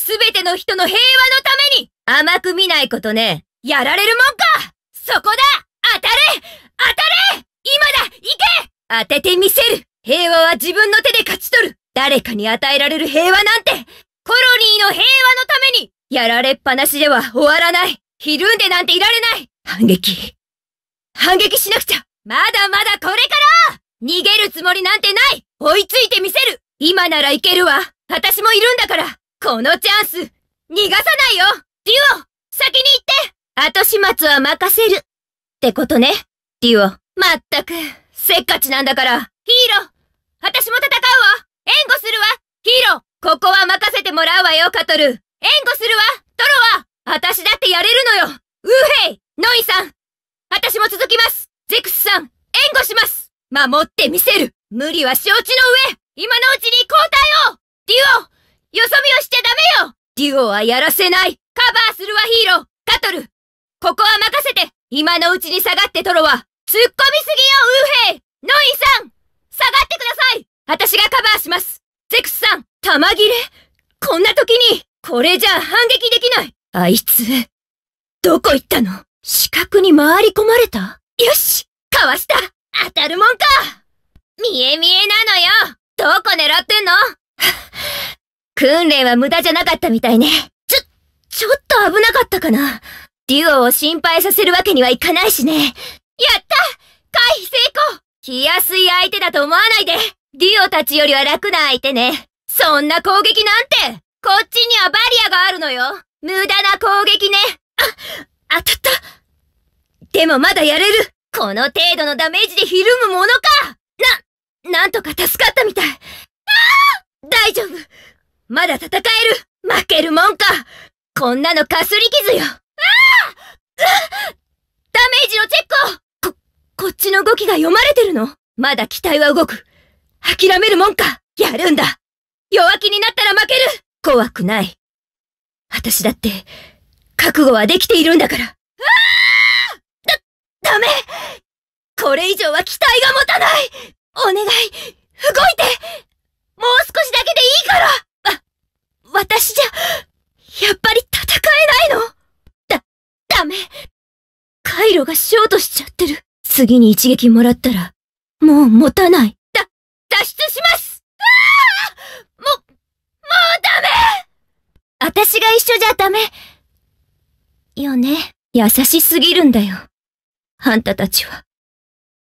すべての人の平和のために甘く見ないことね、やられるもんかそこだ当たれ当たれ今だ行け当ててみせる平和は自分の手で勝ち取る誰かに与えられる平和なんてコロニーの平和のためにやられっぱなしでは終わらないひるんでなんていられない反撃反撃しなくちゃまだまだこれから逃げるつもりなんてない追いついてみせる今ならいけるわ私もいるんだからこのチャンス逃がさないよデュオ先に行って後始末は任せるってことね、デュオ。まったく、せっかちなんだから。ヒーロー私も戦うわ援護するわヒーローここは任せてもらうわよ、カトル援護するわトロワ私だってやれるのよウーヘイノイさん私も続きますゼクスさん、援護します守ってみせる無理は承知の上今のうちに交代をデュオオはやらせないカバーするわヒーローカトルここは任せて今のうちに下がってトロは突っ込みすぎよウーヘイノイさん下がってください私がカバーしますゼクスさん玉切れこんな時にこれじゃ反撃できないあいつ、どこ行ったの四角に回り込まれたよしかわした当たるもんか見え見えなのよどこ狙ってんの訓練は無駄じゃなかったみたいね。ちょ、ちょっと危なかったかな。デュオを心配させるわけにはいかないしね。やった回避成功来やすい相手だと思わないでデュオたちよりは楽な相手ね。そんな攻撃なんてこっちにはバリアがあるのよ無駄な攻撃ねあ、当たったでもまだやれるこの程度のダメージでひるむものかな、なんとか助かったみたいああ大丈夫まだ戦える負けるもんかこんなのかすり傷よああダメージのチェックをこ、こっちの動きが読まれてるのまだ機体は動く。諦めるもんかやるんだ弱気になったら負ける怖くない。私だって、覚悟はできているんだから。ああだ、ダメこれ以上は期待が持たないお願い動いて回路がショートしちゃってる。次に一撃もらったら、もう持たない。だ、脱出しますああも、もうダメ私が一緒じゃダメ。よね。優しすぎるんだよ。あんたたちは。